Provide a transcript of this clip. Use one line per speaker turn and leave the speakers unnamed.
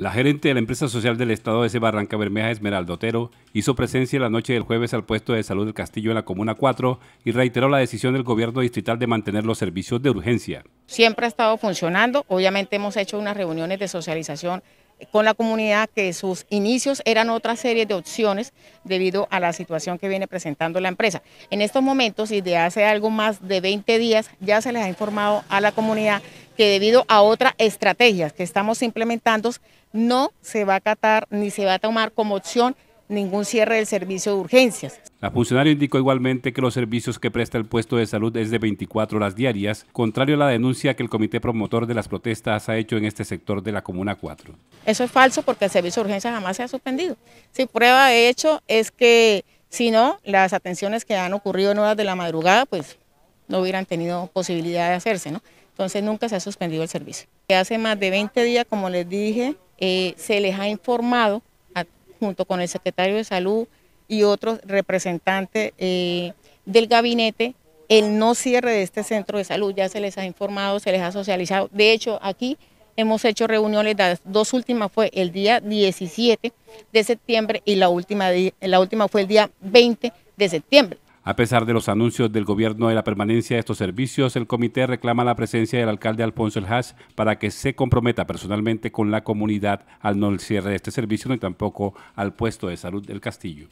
La gerente de la empresa social del Estado de Barranca Bermeja, Esmeralda Otero, hizo presencia la noche del jueves al puesto de salud del Castillo en la Comuna 4 y reiteró la decisión del gobierno distrital de mantener los servicios de urgencia.
Siempre ha estado funcionando, obviamente hemos hecho unas reuniones de socialización con la comunidad que sus inicios eran otra serie de opciones debido a la situación que viene presentando la empresa. En estos momentos y de hace algo más de 20 días ya se les ha informado a la comunidad que debido a otras estrategias que estamos implementando, no se va a acatar ni se va a tomar como opción ningún cierre del servicio de urgencias.
La funcionaria indicó igualmente que los servicios que presta el puesto de salud es de 24 horas diarias, contrario a la denuncia que el comité promotor de las protestas ha hecho en este sector de la Comuna 4.
Eso es falso porque el servicio de urgencias jamás se ha suspendido. Si prueba de hecho es que si no, las atenciones que han ocurrido en horas de la madrugada, pues no hubieran tenido posibilidad de hacerse, ¿no? Entonces nunca se ha suspendido el servicio. Hace más de 20 días, como les dije, eh, se les ha informado, junto con el secretario de Salud y otros representantes eh, del gabinete, el no cierre de este centro de salud. Ya se les ha informado, se les ha socializado. De hecho, aquí hemos hecho reuniones, las dos últimas fue el día 17 de septiembre y la última, la última fue el día 20 de septiembre.
A pesar de los anuncios del gobierno de la permanencia de estos servicios, el comité reclama la presencia del alcalde Alfonso El para que se comprometa personalmente con la comunidad al no el cierre de este servicio ni tampoco al puesto de salud del castillo.